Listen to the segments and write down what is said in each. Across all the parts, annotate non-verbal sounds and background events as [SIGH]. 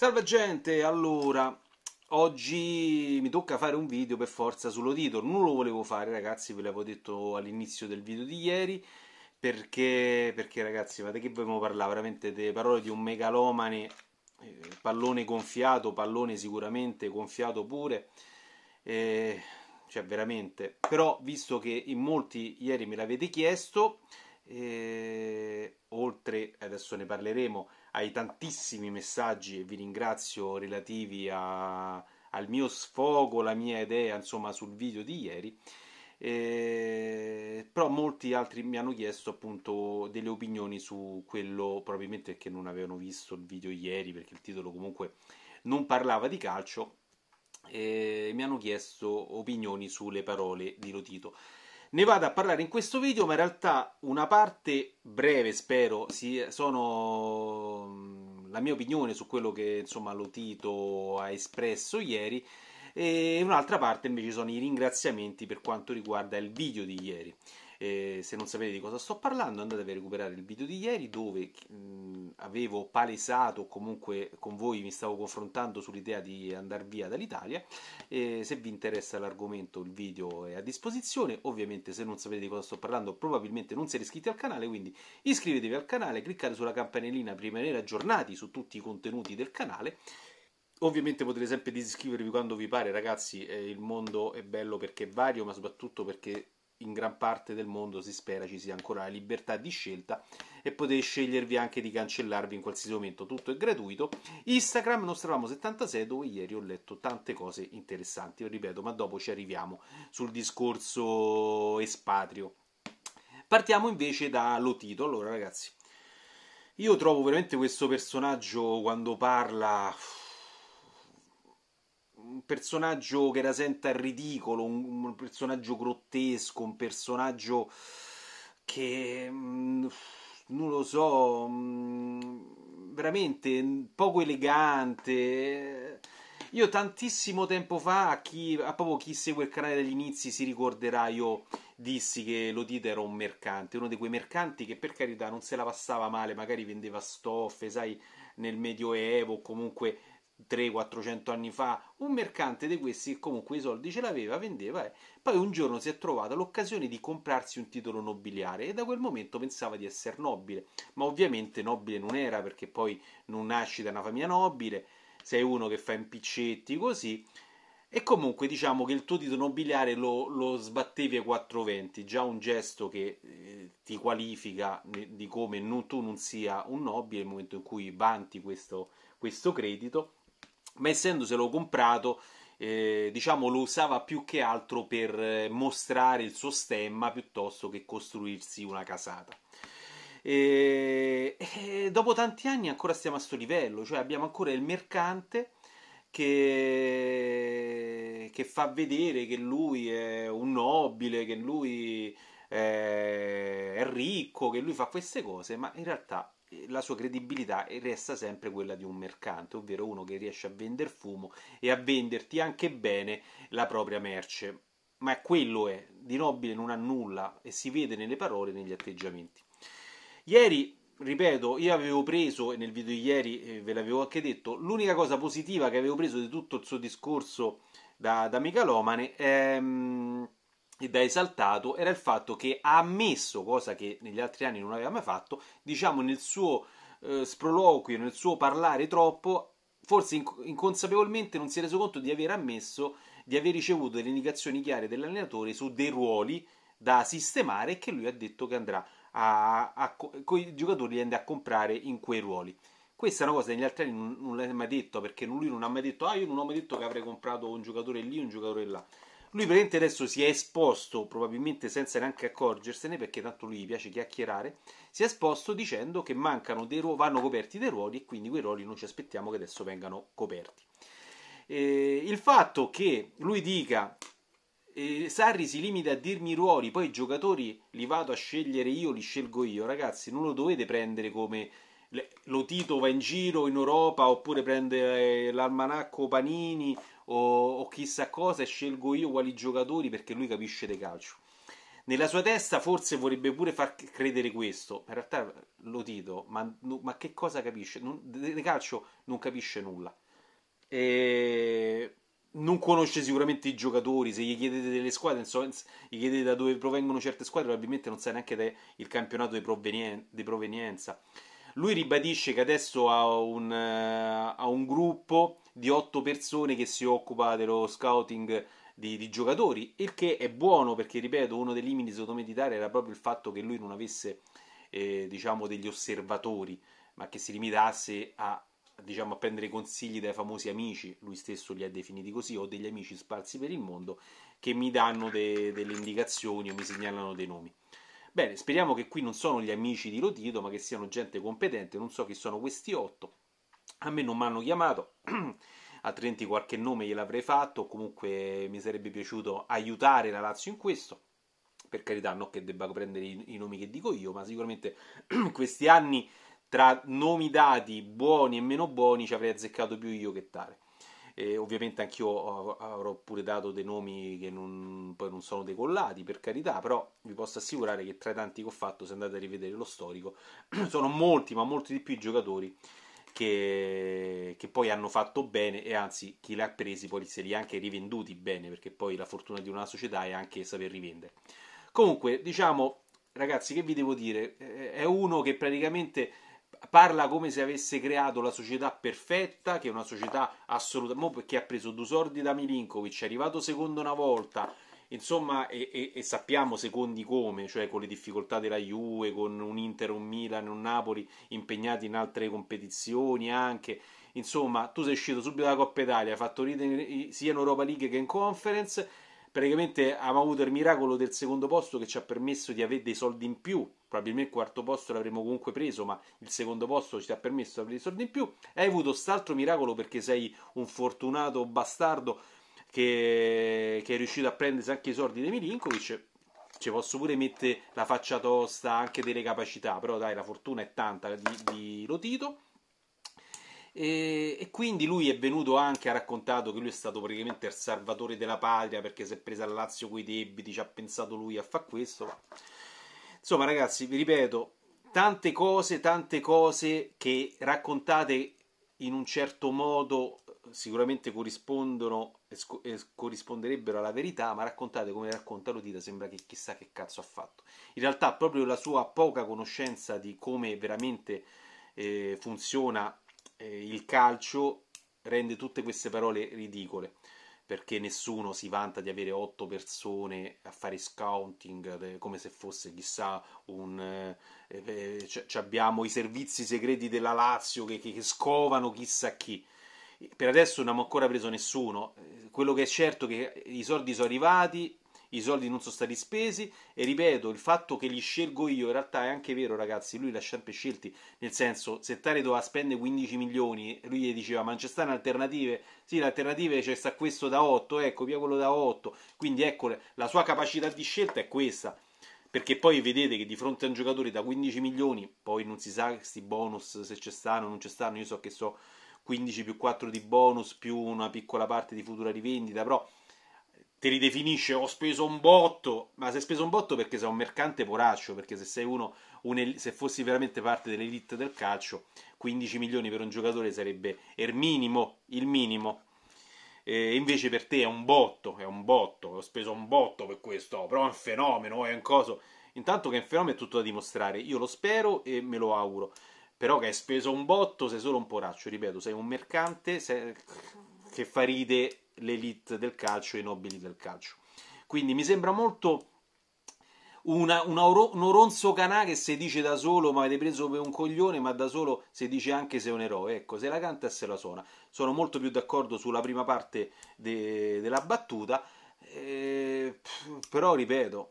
Salve gente, allora, oggi mi tocca fare un video per forza sull'Oditor, non lo volevo fare ragazzi, ve l'avevo detto all'inizio del video di ieri, perché, perché ragazzi, ma di che vogliamo parlare? Veramente delle parole di un megalomane, eh, pallone gonfiato, pallone sicuramente gonfiato pure, eh, cioè veramente, però visto che in molti ieri me l'avete chiesto, eh, oltre, adesso ne parleremo, ai tantissimi messaggi e vi ringrazio relativi a, al mio sfogo, la mia idea insomma sul video di ieri. Eh, però molti altri mi hanno chiesto appunto delle opinioni su quello, probabilmente perché non avevano visto il video ieri, perché il titolo comunque non parlava di calcio, eh, mi hanno chiesto opinioni sulle parole di Lotito. Ne vado a parlare in questo video, ma in realtà una parte breve, spero, sono mm, la mia opinione su quello che insomma Lotito ha espresso ieri e un'altra parte invece sono i ringraziamenti per quanto riguarda il video di ieri. Eh, se non sapete di cosa sto parlando, andate a recuperare il video di ieri dove mh, mm, avevo palesato, comunque con voi mi stavo confrontando sull'idea di andare via dall'Italia. Eh, se vi interessa l'argomento, il video è a disposizione. Ovviamente, se non sapete di cosa sto parlando, probabilmente non siete iscritti al canale, quindi iscrivetevi al canale, cliccate sulla campanellina per rimanere aggiornati su tutti i contenuti del canale. Ovviamente potete sempre disiscrivervi quando vi pare, ragazzi, eh, il mondo è bello perché è vario, ma soprattutto perché in gran parte del mondo si spera ci sia ancora la libertà di scelta e potete scegliervi anche di cancellarvi in qualsiasi momento, tutto è gratuito. Instagram Nostradamu76 dove ieri ho letto tante cose interessanti, Io ripeto, ma dopo ci arriviamo sul discorso espatrio. Partiamo invece da Lotito. Allora ragazzi, io trovo veramente questo personaggio quando parla personaggio che rasenta il ridicolo, un, un personaggio grottesco, un personaggio che mm, non lo so, mm, veramente poco elegante. Io tantissimo tempo fa, a, chi, a proprio chi segue il canale dagli inizi si ricorderà, io dissi che Lodita era un mercante, uno di quei mercanti che per carità non se la passava male, magari vendeva stoffe, sai, nel Medioevo, comunque 300-400 anni fa, un mercante di questi che comunque i soldi ce l'aveva, vendeva e eh. poi un giorno si è trovata l'occasione di comprarsi un titolo nobiliare e da quel momento pensava di essere nobile, ma ovviamente nobile non era perché poi non nasci da una famiglia nobile, sei uno che fa impiccetti così e comunque diciamo che il tuo titolo nobiliare lo, lo sbattevi ai 420, già un gesto che eh, ti qualifica di come non, tu non sia un nobile nel momento in cui vanti questo, questo credito ma essendoselo comprato eh, diciamo lo usava più che altro per eh, mostrare il suo stemma piuttosto che costruirsi una casata. E, e dopo tanti anni ancora stiamo a sto livello, cioè abbiamo ancora il mercante che, che fa vedere che lui è un nobile, che lui è, è ricco, che lui fa queste cose, ma in realtà la sua credibilità resta sempre quella di un mercante, ovvero uno che riesce a vendere fumo e a venderti anche bene la propria merce. Ma quello è, di nobile non ha nulla e si vede nelle parole e negli atteggiamenti. Ieri, ripeto, io avevo preso, e nel video di ieri eh, ve l'avevo anche detto, l'unica cosa positiva che avevo preso di tutto il suo discorso da, da megalomane è... Ehm, e da esaltato era il fatto che ha ammesso, cosa che negli altri anni non aveva mai fatto, diciamo nel suo eh, sproloquio, nel suo parlare troppo, forse inc- inconsapevolmente non si è reso conto di aver ammesso di aver ricevuto delle indicazioni chiare dell'allenatore su dei ruoli da sistemare che lui ha detto che andrà a, a, con i giocatori li andrà a comprare in quei ruoli. Questa è una cosa che negli altri anni non, non l'ha mai detto perché lui non ha mai detto ah io non ho mai detto che avrei comprato un giocatore lì un giocatore là. Lui praticamente adesso si è esposto, probabilmente senza neanche accorgersene, perché tanto lui piace chiacchierare, si è esposto dicendo che mancano dei ruoli, vanno coperti dei ruoli e quindi quei ruoli non ci aspettiamo che adesso vengano coperti. Eh, il fatto che lui dica eh, Sarri si limita a dirmi i ruoli, poi i giocatori li vado a scegliere io, li scelgo io, ragazzi, non lo dovete prendere come lo Tito va in giro in Europa oppure prende eh, l'almanacco Panini o, o chissà cosa e scelgo io quali giocatori perché lui capisce di calcio. Nella sua testa forse vorrebbe pure far credere questo, in realtà lo dito, ma, ma che cosa capisce? Non, di calcio non capisce nulla. E non conosce sicuramente i giocatori, se gli chiedete delle squadre, insomma, gli chiedete da dove provengono certe squadre, probabilmente non sa neanche il campionato di, provenien- di provenienza. Lui ribadisce che adesso ha un, uh, ha un gruppo di otto persone che si occupa dello scouting di, di, giocatori, il che è buono perché, ripeto, uno dei limiti secondo me di Tare era proprio il fatto che lui non avesse, eh, diciamo, degli osservatori, ma che si limitasse a, diciamo, a prendere consigli dai famosi amici, lui stesso li ha definiti così, ho degli amici sparsi per il mondo che mi danno de, delle indicazioni o mi segnalano dei nomi. Bene, speriamo che qui non sono gli amici di Rotito, ma che siano gente competente, non so chi sono questi otto, a me non mi hanno chiamato, altrimenti [CLEARS THROAT] qualche nome gliel'avrei fatto, comunque mi sarebbe piaciuto aiutare la Lazio in questo. Per carità, non che debba prendere i, i nomi che dico io, ma sicuramente [CLEARS THROAT] questi anni tra nomi dati buoni e meno buoni ci avrei azzeccato più io che tale E ovviamente anch'io avrò pure dato dei nomi che non, poi non sono decollati, per carità, però vi posso assicurare che tra i tanti che ho fatto, se andate a rivedere lo storico, [CLEARS THROAT] sono molti, ma molti di più i giocatori che, che, poi hanno fatto bene e anzi chi li ha presi poi se li ha anche rivenduti bene perché poi la fortuna di una società è anche saper rivendere. Comunque diciamo ragazzi che vi devo dire, eh, è uno che praticamente parla come se avesse creato la società perfetta, che è una società assoluta, perché ha preso due sordi da Milinkovic, è arrivato secondo una volta, Insomma, e, e, e, sappiamo secondi come, cioè con le difficoltà della Juve, con un Inter, un Milan, un Napoli impegnati in altre competizioni anche. Insomma, tu sei uscito subito dalla Coppa Italia, hai fatto ridere sia in Europa League che in Conference. Praticamente abbiamo avuto il miracolo del secondo posto che ci ha permesso di avere dei soldi in più. Probabilmente il quarto posto l'avremmo comunque preso, ma il secondo posto ci ha permesso di avere dei soldi in più. Hai avuto quest'altro miracolo perché sei un fortunato bastardo che, che è riuscito a prendersi anche i soldi dei Milinkovic ci posso pure mettere la faccia tosta anche delle capacità, però dai, la fortuna è tanta di, di Lotito. E, e, quindi lui è venuto anche, ha raccontato che lui è stato praticamente il salvatore della patria perché si è presa a Lazio coi debiti, ci ha pensato lui a fare questo. Insomma, ragazzi, vi ripeto, tante cose, tante cose che raccontate in un certo modo sicuramente corrispondono e, corrisponderebbero alla verità, ma raccontate come racconta Lotita sembra che chissà che cazzo ha fatto. In realtà proprio la sua poca conoscenza di come veramente eh, funziona eh, il calcio rende tutte queste parole ridicole perché nessuno si vanta di avere otto persone a fare scouting eh, come se fosse chissà un eh, eh, abbiamo i servizi segreti della Lazio che, che, che scovano chissà chi per adesso non abbiamo ancora preso nessuno. Eh, quello che è certo è che i soldi sono arrivati, i soldi non sono stati spesi e ripeto il fatto che li scelgo io in realtà è anche vero ragazzi lui l'ha sempre scelti nel senso se Tare doveva spendere 15 milioni lui gli diceva ma non ci stanno alternative sì le alternative c'è sta questo da 8 ecco via quello da 8 quindi ecco la sua capacità di scelta è questa perché poi vedete che di fronte a un giocatore da 15 milioni poi non si sa questi bonus se ci stanno non ci stanno io so che so 15 più 4 di bonus più una piccola parte di futura rivendita, però te li definisce ho speso un botto, ma se speso un botto perché sei un mercante poraccio, perché se sei uno, un, se fossi veramente parte dell'elite del calcio, 15 milioni per un giocatore sarebbe il minimo, il minimo. E invece per te è un botto, è un botto, ho speso un botto per questo, però è un fenomeno, è un coso. Intanto che è un fenomeno è tutto da dimostrare, io lo spero e me lo auguro però che hai speso un botto, sei solo un poraccio, ripeto, sei un mercante sei... che fa ride l'elite del calcio e i nobili del calcio. Quindi mi sembra molto una, una oro, un oronzo canà che se dice da solo mi avete preso per un coglione, ma da solo si dice anche se è un eroe. Ecco, se la canta e se la suona. Sono molto più d'accordo sulla prima parte de, della battuta, eh, però ripeto,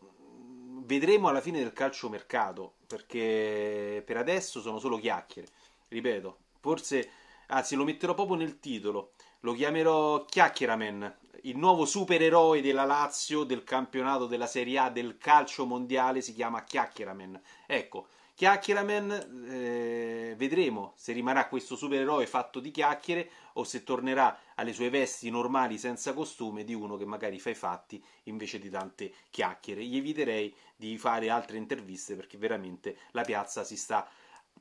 vedremo alla fine del calciomercato, perché per adesso sono solo chiacchiere. Ripeto, forse, anzi lo metterò proprio nel titolo, lo chiamerò Chiacchieramen, il nuovo supereroe della Lazio del campionato della Serie A del calcio mondiale si chiama Chiacchieramen. Ecco, Chiacchieramen, eh, vedremo se rimarrà questo supereroe fatto di chiacchiere o se tornerà alle sue vesti normali senza costume di uno che magari fa i fatti invece di tante chiacchiere. Gli eviterei di fare altre interviste perché veramente la piazza si sta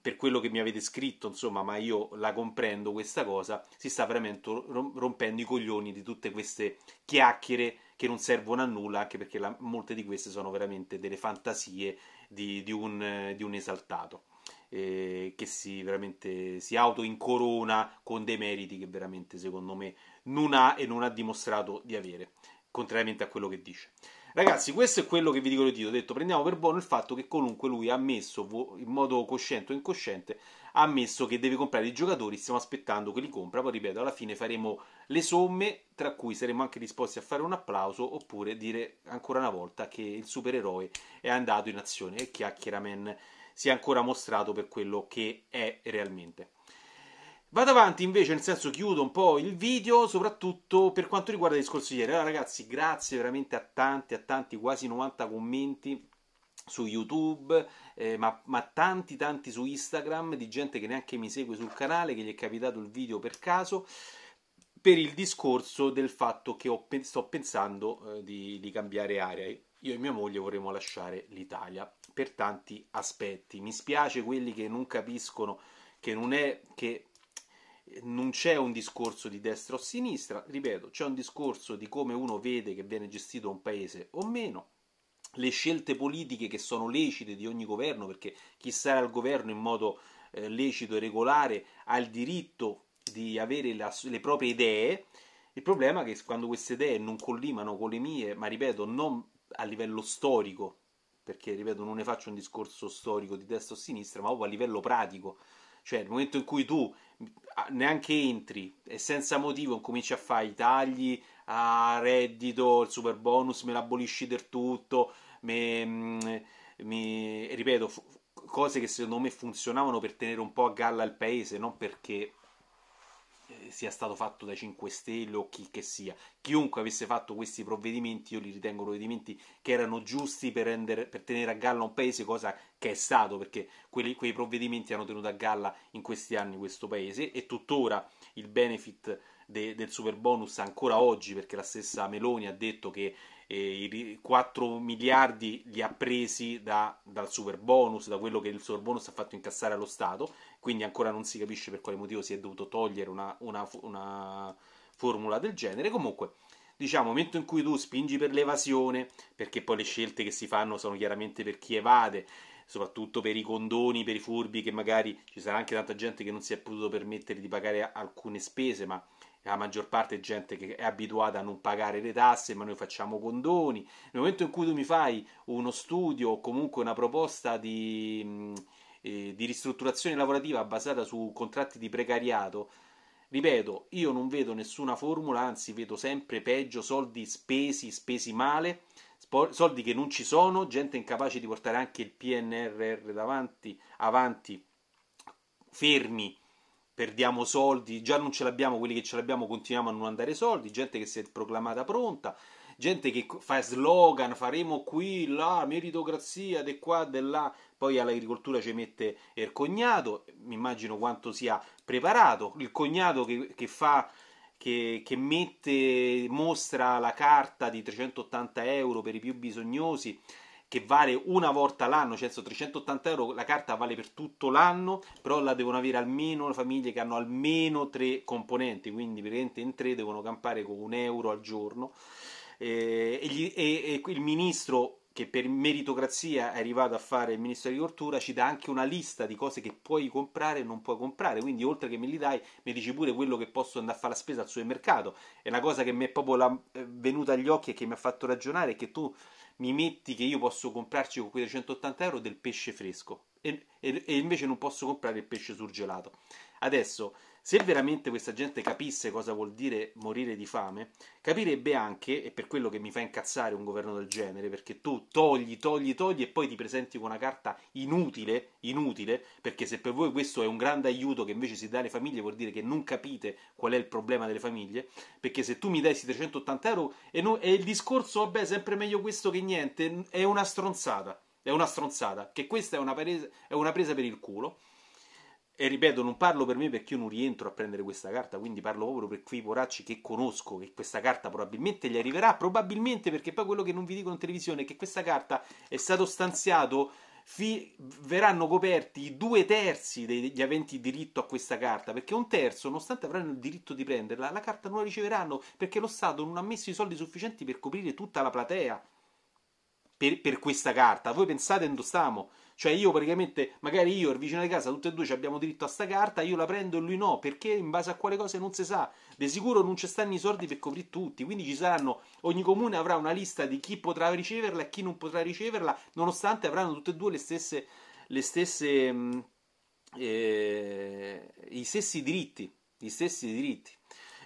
per quello che mi avete scritto, insomma, ma io la comprendo questa cosa, si sta veramente rompendo i coglioni di tutte queste chiacchiere che non servono a nulla, anche perché la, molte di queste sono veramente delle fantasie di, di, un, di un, esaltato, eh, che si veramente si autoincorona con dei meriti che veramente, secondo me, non ha e non ha dimostrato di avere, contrariamente a quello che dice. Ragazzi, questo è quello che vi dico io. Ti ho detto, prendiamo per buono il fatto che comunque lui ha ammesso, in modo cosciente o incosciente, ha ammesso che deve comprare i giocatori. Stiamo aspettando che li compra. Poi, ripeto, alla fine faremo le somme, tra cui saremo anche disposti a fare un applauso oppure dire ancora una volta che il supereroe è andato in azione e Chiacchieraman si è ancora mostrato per quello che è realmente. Vado avanti invece, nel senso chiudo un po' il video, soprattutto per quanto riguarda il discorso di ieri. Allora ragazzi, grazie veramente a tanti, a tanti, quasi 90 commenti su YouTube, eh, ma, ma, tanti tanti su Instagram, di gente che neanche mi segue sul canale, che gli è capitato il video per caso, per il discorso del fatto che ho, sto pensando eh, di, di cambiare area. Io e mia moglie vorremmo lasciare l'Italia per tanti aspetti. Mi spiace quelli che non capiscono che non è che non c'è un discorso di destra o sinistra, ripeto, c'è un discorso di come uno vede che viene gestito un paese o meno, le scelte politiche che sono lecite di ogni governo, perché chi sarà al governo in modo eh, lecito e regolare ha il diritto di avere la, le proprie idee. Il problema è che quando queste idee non collimano con le mie, ma ripeto, non a livello storico, perché ripeto, non ne faccio un discorso storico di destra o sinistra, ma proprio a livello pratico. Cioè, nel momento in cui tu Ah, neanche entri e senza motivo cominci a fare i tagli a reddito, il super bonus me l'abolisci del tutto, me, me, mm, ripeto, cose che secondo me funzionavano per tenere un po' a galla il paese, non perché eh, sia stato fatto dai 5 Stelle o chi che sia. Chiunque avesse fatto questi provvedimenti, io li ritengo provvedimenti che erano giusti per, rendere, per tenere a galla un paese, cosa che è stato, perché quelli, quei provvedimenti hanno tenuto a galla in questi anni questo paese e tuttora il benefit de, del super bonus ancora oggi, perché la stessa Meloni ha detto che eh, i 4 miliardi li ha presi da, dal super bonus, da quello che il super bonus ha fatto incassare allo Stato quindi ancora non si capisce per quale motivo si è dovuto togliere una, una, una formula del genere. Comunque, diciamo, momento in cui tu spingi per l'evasione, perché poi le scelte che si fanno sono chiaramente per chi evade, soprattutto per i condoni, per i furbi, che magari ci sarà anche tanta gente che non si è potuto permettere di pagare alcune spese, ma la maggior parte è gente che è abituata a non pagare le tasse, ma noi facciamo condoni. Nel momento in cui tu mi fai uno studio o comunque una proposta di di ristrutturazione lavorativa basata su contratti di precariato. Ripeto, io non vedo nessuna formula, anzi vedo sempre peggio, soldi spesi, spesi male, soldi che non ci sono, gente incapace di portare anche il PNRR davanti, avanti, fermi, perdiamo soldi, già non ce l'abbiamo, quelli che ce l'abbiamo continuiamo a non andare soldi, gente che si è proclamata pronta, gente che fa slogan, faremo qui, là, meritocrazia, de qua, de là, poi all'agricoltura ci mette il cognato, mi immagino quanto sia preparato, il cognato che, che fa che, che, mette, mostra la carta di 380 euro per i più bisognosi, che vale una volta l'anno, cioè 380 euro la carta vale per tutto l'anno, però la devono avere almeno le famiglie che hanno almeno tre componenti, quindi praticamente in tre devono campare con un euro al giorno. Eh, e, gli, e, e il ministro che per meritocrazia è arrivato a fare il ministro cultura, ci dà anche una lista di cose che puoi comprare e non puoi comprare. Quindi, oltre che me li dai, mi dici pure quello che posso andare a fare la spesa al supermercato. È una cosa che mi è proprio la, è eh, venuta agli occhi e che mi ha fatto ragionare: che tu mi metti che io posso comprarci con quei 180 euro del pesce fresco e, e, e invece non posso comprare il pesce surgelato. Adesso se veramente questa gente capisse cosa vuol dire morire di fame, capirebbe anche, e per quello che mi fa incazzare un governo del genere, perché tu togli, togli, togli e poi ti presenti con una carta inutile, inutile, perché se per voi questo è un grande aiuto che invece si dà alle famiglie vuol dire che non capite qual è il problema delle famiglie, perché se tu mi dai 380 euro e, no, e il discorso, vabbè, sempre meglio questo che niente, è una stronzata, è una stronzata, che questa è una, presa, è una presa per il culo e ripeto, non parlo per me perché io non rientro a prendere questa carta, quindi parlo proprio per quei poracci che conosco, che questa carta probabilmente gli arriverà, probabilmente perché poi quello che non vi dico in televisione è che questa carta è stato stanziato Fi- verranno coperti i due terzi degli aventi diritto a questa carta, perché un terzo, nonostante avranno il diritto di prenderla, la carta non la riceveranno perché lo Stato non ha messo i soldi sufficienti per coprire tutta la platea per, per questa carta. Voi pensate dove stiamo? Cioè io praticamente, magari io e il vicino di casa, tutti e due abbiamo diritto a sta carta, io la prendo e lui no, perché in base a quale cosa non si sa. Di sicuro non ci stanno i soldi per coprire tutti, quindi ci saranno, ogni comune avrà una lista di chi potrà riceverla e chi non potrà riceverla, nonostante avranno tutte e due le stesse, le stesse mm, eh, i stessi diritti, gli stessi diritti.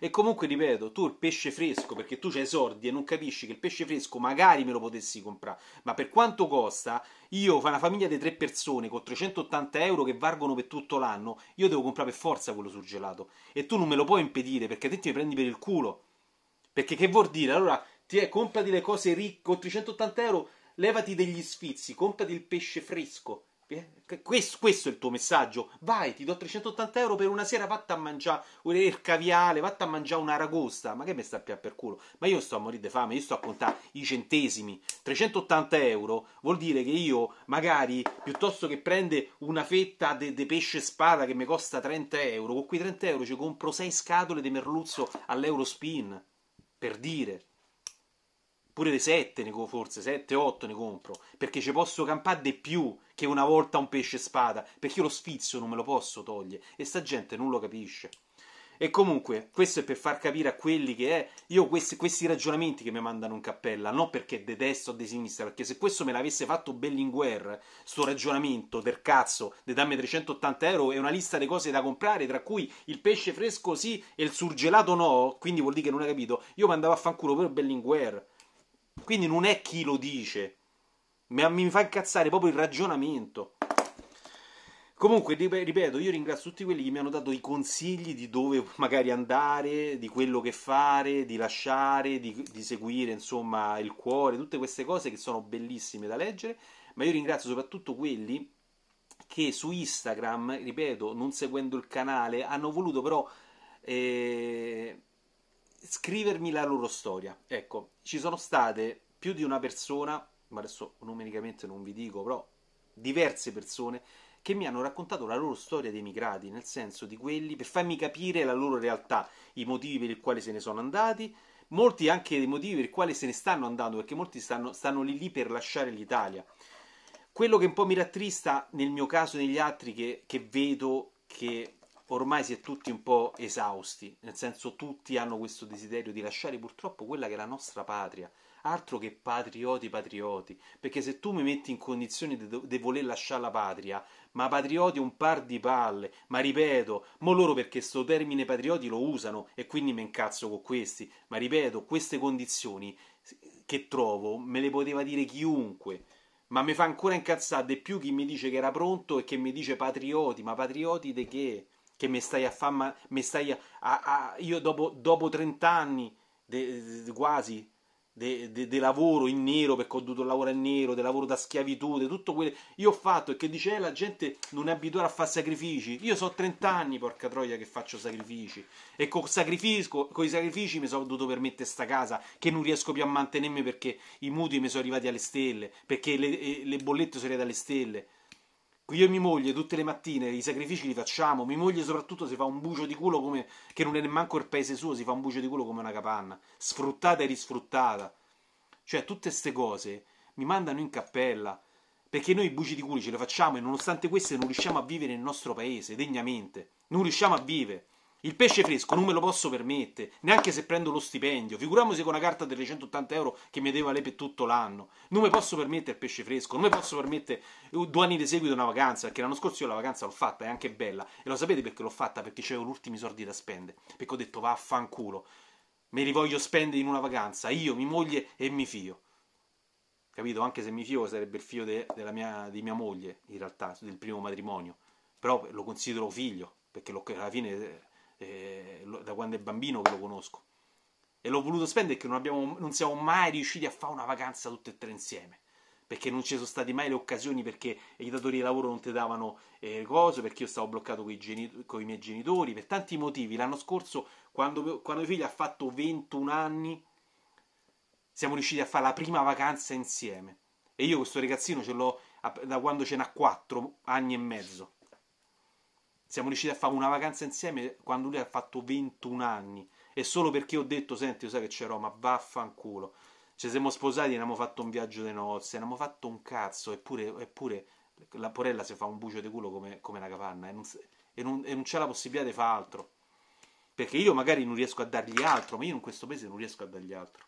E comunque, ripeto, tu il pesce fresco, perché tu c'hai sordi e non capisci che il pesce fresco magari me lo potessi comprare, ma per quanto costa, io, una famiglia di tre persone con 380 euro che valgono per tutto l'anno, io devo comprare per forza quello surgelato. E tu non me lo puoi impedire, perché te ti mi prendi per il culo. Perché che vuol dire? Allora, ti, eh, comprati le cose ricche con 380 euro, levati degli sfizi, comprati il pesce fresco eh? Questo, questo, è il tuo messaggio. Vai, ti do 380 euro per una sera, vatta a mangiare il caviale, vatta a mangiare una Ma che mi sta a per culo? Ma io sto a morire di fame, io sto a contare i centesimi. 380 euro vuol dire che io, magari, piuttosto che prendere una fetta di pesce spada che mi costa 30 euro, con quei 30 euro ci compro 6 scatole di merluzzo all'Eurospin. Per dire pure le 7 ne co- forse 7 8 ne compro perché ci posso campare di più che una volta un pesce spada perché io lo sfizio non me lo posso togliere e sta gente non lo capisce e comunque questo è per far capire a quelli che è io questi, questi ragionamenti che mi mandano in cappella non perché detesto di sinistra perché se questo me l'avesse fatto Bellinguer sto ragionamento del cazzo di dammi 380 euro e una lista di cose da comprare tra cui il pesce fresco sì e il surgelato no quindi vuol dire che non ha capito io mi andavo a fanculo per Bellinguer quindi non è chi lo dice, mi fa incazzare proprio il ragionamento. Comunque, ripeto, io ringrazio tutti quelli che mi hanno dato i consigli di dove magari andare, di quello che fare, di lasciare, di, di, seguire, insomma, il cuore, tutte queste cose che sono bellissime da leggere, ma io ringrazio soprattutto quelli che su Instagram, ripeto, non seguendo il canale, hanno voluto però eh, scrivermi la loro storia. Ecco, ci sono state più di una persona, ma adesso numericamente non vi dico, però diverse persone che mi hanno raccontato la loro storia di emigrati, nel senso di quelli, per farmi capire la loro realtà, i motivi per i quali se ne sono andati, molti anche i motivi per i quali se ne stanno andando, perché molti stanno, stanno lì lì per lasciare l'Italia. Quello che un po' mi rattrista nel mio caso e negli altri che, che vedo che ormai si è tutti un po' esausti, nel senso tutti hanno questo desiderio di lasciare purtroppo quella che è la nostra patria, altro che patrioti patrioti, perché se tu mi metti in condizione di, di voler lasciare la patria, ma patrioti un par di palle, ma ripeto, mo loro perché sto termine patrioti lo usano e quindi mi incazzo con questi, ma ripeto, queste condizioni che trovo me le poteva dire chiunque ma mi fa ancora incazzare di più chi mi dice che era pronto e che mi dice patrioti, ma patrioti di che? che mi stai a fare, mi stai a, a, a io dopo, dopo 30 anni de, de, quasi di lavoro in nero perché ho dovuto lavorare in nero, di lavoro da schiavitù, di tutto quello io ho fatto e che dice eh, la gente non è abituata a fare sacrifici. Io so 30 anni, porca troia, che faccio sacrifici e con i sacrifici mi sono dovuto permettere sta casa che non riesco più a mantenermi perché i mutui mi sono arrivati alle stelle, perché le, eh, le bollette sono arrivate alle stelle. Ecco, io e mia moglie tutte le mattine i sacrifici li facciamo, mia moglie soprattutto si fa un bucio di culo come, che non è nemmeno il paese suo, si fa un bucio di culo come una capanna, sfruttata e risfruttata. Cioè tutte queste cose mi mandano in cappella, perché noi i buci di culo ce le facciamo e nonostante queste non riusciamo a vivere nel nostro paese degnamente, non riusciamo a vivere. Il pesce fresco non me lo posso permettere, neanche se prendo lo stipendio. Figuriamoci con una carta delle 180 euro che mi deve per tutto l'anno. Non me posso permettere il pesce fresco, non me posso permettere uh, due anni di seguito una vacanza, perché l'anno scorso io la vacanza l'ho fatta, è anche bella. E lo sapete perché l'ho fatta? Perché c'avevo gli ultimi soldi da spendere. Perché ho detto vaffanculo, me li voglio spendere in una vacanza, io, mia moglie e mio figlio. Capito? Anche se mio figlio sarebbe il figlio de, mia, di mia moglie, in realtà, del primo matrimonio. Però lo considero figlio, perché alla fine eh, eh, da quando è bambino che lo conosco. E l'ho voluto spendere perché non, abbiamo, non siamo mai riusciti a fare una vacanza tutte e tre insieme. Perché non ci sono state mai le occasioni, perché i datori di lavoro non ti davano eh, cose, perché io stavo bloccato con i, genitori, con i, miei genitori, per tanti motivi. L'anno scorso, quando, quando mio figlio ha fatto 21 anni, siamo riusciti a fare la prima vacanza insieme. E io questo ragazzino ce l'ho da quando ce n'ha 4 anni e mezzo siamo riusciti a fare una vacanza insieme quando lui ha fatto 21 anni e solo perché ho detto senti io sai che c'ero ma vaffanculo ci siamo sposati e abbiamo fatto un viaggio di nozze abbiamo fatto un cazzo eppure, eppure la porella si fa un bucio di culo come, come una capanna e non, e, non, e non, c'è la possibilità di fare altro perché io magari non riesco a dargli altro ma io in questo paese non riesco a dargli altro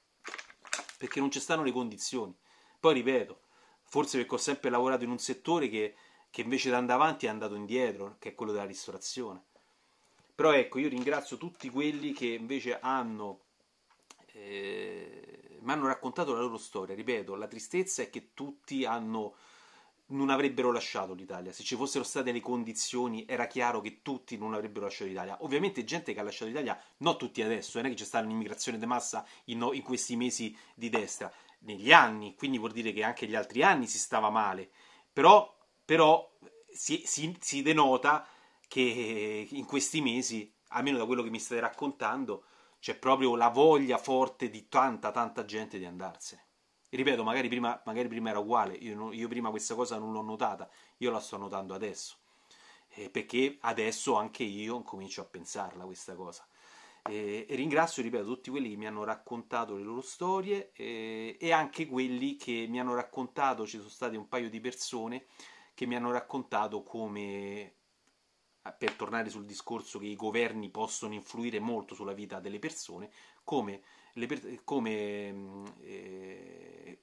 perché non ci stanno le condizioni poi ripeto forse perché ho sempre lavorato in un settore che che invece di andare avanti è andato indietro, che è quello della ristorazione. Però ecco, io ringrazio tutti quelli che invece hanno, eh, mi hanno raccontato la loro storia, ripeto, la tristezza è che tutti hanno, non avrebbero lasciato l'Italia, se ci fossero state le condizioni era chiaro che tutti non avrebbero lasciato l'Italia. Ovviamente gente che ha lasciato l'Italia, non tutti adesso, non è che c'è stata un'immigrazione di massa in, in questi mesi di destra, negli anni, quindi vuol dire che anche gli altri anni si stava male, però però si, si, si denota che in questi mesi, almeno da quello che mi state raccontando, c'è proprio la voglia forte di tanta, tanta gente di andarsene. ripeto, magari prima, magari prima, era uguale, io, non, io, prima questa cosa non l'ho notata, io la sto notando adesso, eh, perché adesso anche io comincio a pensarla questa cosa. Eh, e ringrazio, ripeto, tutti quelli che mi hanno raccontato le loro storie eh, e anche quelli che mi hanno raccontato, ci sono state un paio di persone che mi hanno raccontato come, per tornare sul discorso che i governi possono influire molto sulla vita delle persone, come, per- come eh,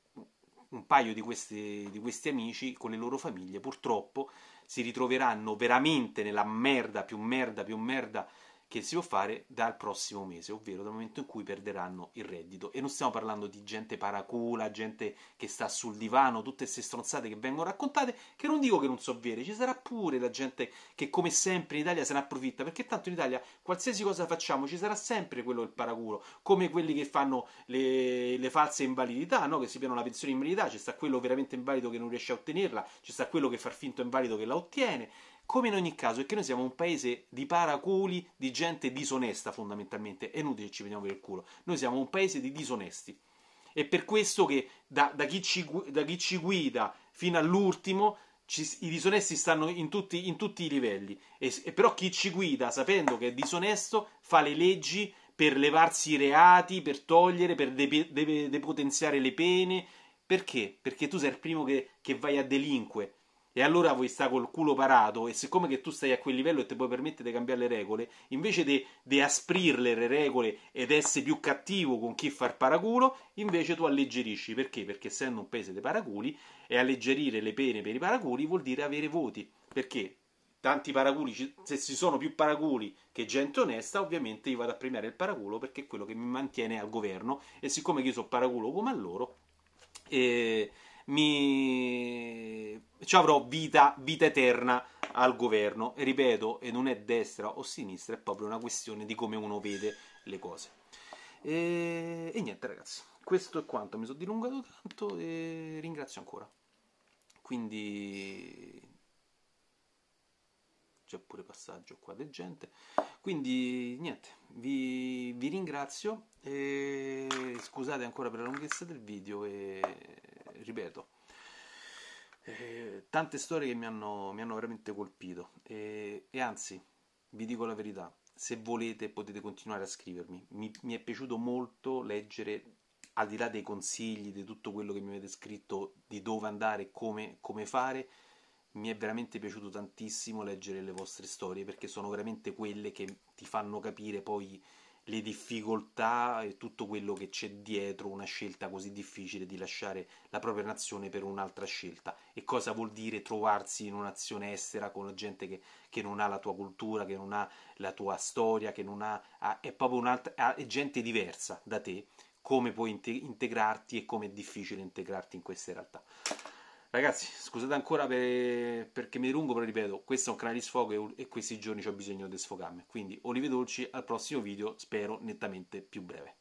un paio di questi, di questi amici con le loro famiglie purtroppo si ritroveranno veramente nella merda più merda più merda che si può fare dal prossimo mese, ovvero dal momento in cui perderanno il reddito. E non stiamo parlando di gente paracula, gente che sta sul divano, tutte queste stronzate che vengono raccontate, che non dico che non so vere, ci sarà pure la gente che come sempre in Italia se ne approfitta, perché tanto in Italia qualsiasi cosa facciamo ci sarà sempre quello del paraculo, come quelli che fanno le, le false invalidità, no? che si prendono la pensione in invalidità, ci sta quello veramente invalido che non riesce a ottenerla, ci sta quello che fa finto invalido che la ottiene. Come in ogni caso è che noi siamo un paese di paraculi, di gente disonesta fondamentalmente, è inutile che ci vediamo per il culo, noi siamo un paese di disonesti. È per questo che da, da, chi, ci, da chi, ci, guida fino all'ultimo, ci, i disonesti stanno in tutti, in tutti i livelli. E, e però chi ci guida, sapendo che è disonesto, fa le leggi per levarsi i reati, per togliere, per depotenziare de, de, de le pene. Perché? Perché tu sei il primo che, che vai a delinque e allora voi sta col culo parato e siccome che tu stai a quel livello e ti puoi permettere di cambiare le regole, invece di asprirle le regole ed essere più cattivo con chi fa il paraculo, invece tu alleggerisci. Perché? Perché essendo un paese dei paraculi e alleggerire le pene per i paraculi vuol dire avere voti. Perché tanti paraculi, se ci sono più paraculi che gente onesta, ovviamente io vado a premiare il paraculo perché è quello che mi mantiene al governo e siccome io sono paraculo come a loro, eh, mi... ci avrò vita, vita eterna al governo. E ripeto, e non è destra o sinistra, è proprio una questione di come uno vede le cose. E, e niente ragazzi, questo è quanto, mi sono dilungato tanto e ringrazio ancora. Quindi c'è pure passaggio qua di gente. Quindi niente, vi, vi ringrazio e scusate ancora per la lunghezza del video e ripeto, eh, tante storie che mi hanno, mi hanno veramente colpito e, e, anzi, vi dico la verità, se volete potete continuare a scrivermi, mi, mi è piaciuto molto leggere al di là dei consigli, di tutto quello che mi avete scritto, di dove andare come, come fare, mi è veramente piaciuto tantissimo leggere le vostre storie perché sono veramente quelle che ti fanno capire poi le difficoltà e tutto quello che c'è dietro una scelta così difficile di lasciare la propria nazione per un'altra scelta e cosa vuol dire trovarsi in un'azione estera con la gente che, che, non ha la tua cultura, che non ha la tua storia, che non ha è proprio un'altra, è gente diversa da te, come puoi integrarti e come è difficile integrarti in queste realtà. Ragazzi, scusate ancora per, perché mi dilungo, però ripeto, questo è un canale di sfogo e, e questi giorni ho bisogno di sfogarmi. Quindi olive dolci al prossimo video, spero nettamente più breve.